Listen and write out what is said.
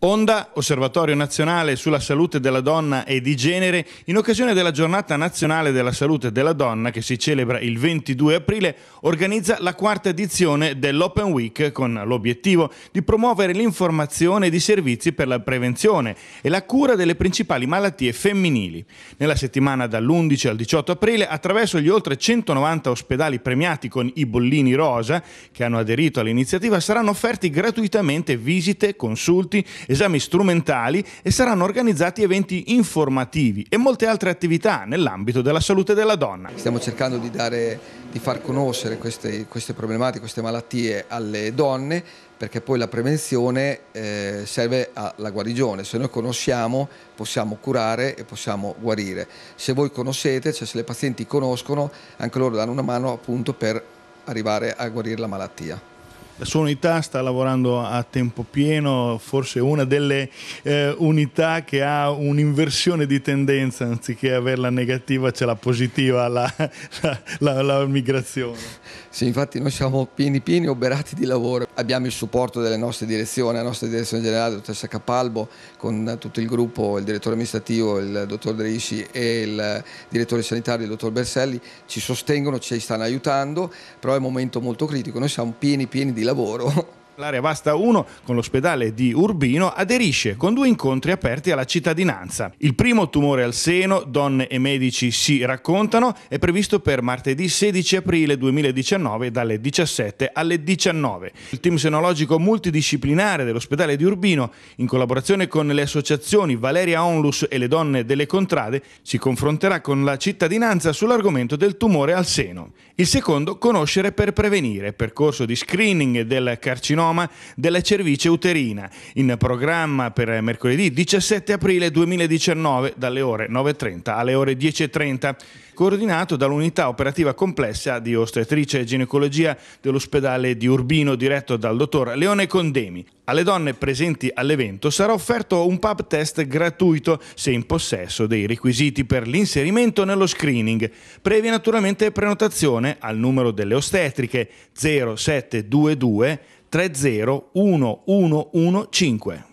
Onda, Osservatorio Nazionale sulla Salute della Donna e di Genere, in occasione della Giornata Nazionale della Salute della Donna che si celebra il 22 aprile, organizza la quarta edizione dell'Open Week con l'obiettivo di promuovere l'informazione di servizi per la prevenzione e la cura delle principali malattie femminili. Nella settimana dall'11 al 18 aprile, attraverso gli oltre 190 ospedali premiati con i bollini rosa che hanno aderito all'iniziativa, saranno offerti gratuitamente visite, consulti esami strumentali e saranno organizzati eventi informativi e molte altre attività nell'ambito della salute della donna. Stiamo cercando di, dare, di far conoscere queste, queste, problematiche, queste malattie alle donne perché poi la prevenzione eh, serve alla guarigione, se noi conosciamo possiamo curare e possiamo guarire. Se voi conoscete, cioè se le pazienti conoscono, anche loro danno una mano appunto per arrivare a guarire la malattia. La sua unità sta lavorando a tempo pieno, forse una delle eh, unità che ha un'inversione di tendenza, anziché averla negativa c'è la positiva, la, la, la, la migrazione. Sì, infatti noi siamo pieni pieni oberati di lavoro, abbiamo il supporto delle nostre direzioni, la nostra direzione generale, la dottoressa Capalbo, con tutto il gruppo, il direttore amministrativo, il dottor Dreisci e il direttore sanitario, il dottor Berselli, ci sostengono, ci stanno aiutando, però è un momento molto critico, noi siamo pieni pieni di lavoro L'area Vasta 1, con l'ospedale di Urbino, aderisce con due incontri aperti alla cittadinanza. Il primo, tumore al seno, donne e medici si raccontano, è previsto per martedì 16 aprile 2019 dalle 17 alle 19. Il team senologico multidisciplinare dell'ospedale di Urbino, in collaborazione con le associazioni Valeria Onlus e le donne delle Contrade, si confronterà con la cittadinanza sull'argomento del tumore al seno. Il secondo, conoscere per prevenire, percorso di screening del carcinoma carcinoma della cervice uterina, in programma per mercoledì 17 aprile 2019 dalle ore 9.30 alle ore 10.30, coordinato dall'unità operativa complessa di ostetrice e ginecologia dell'ospedale di Urbino diretto dal dottor Leone Condemi. Alle donne presenti all'evento sarà offerto un pub test gratuito se in possesso dei requisiti per l'inserimento nello screening, previa naturalmente prenotazione al numero delle ostetriche 0722 3011115.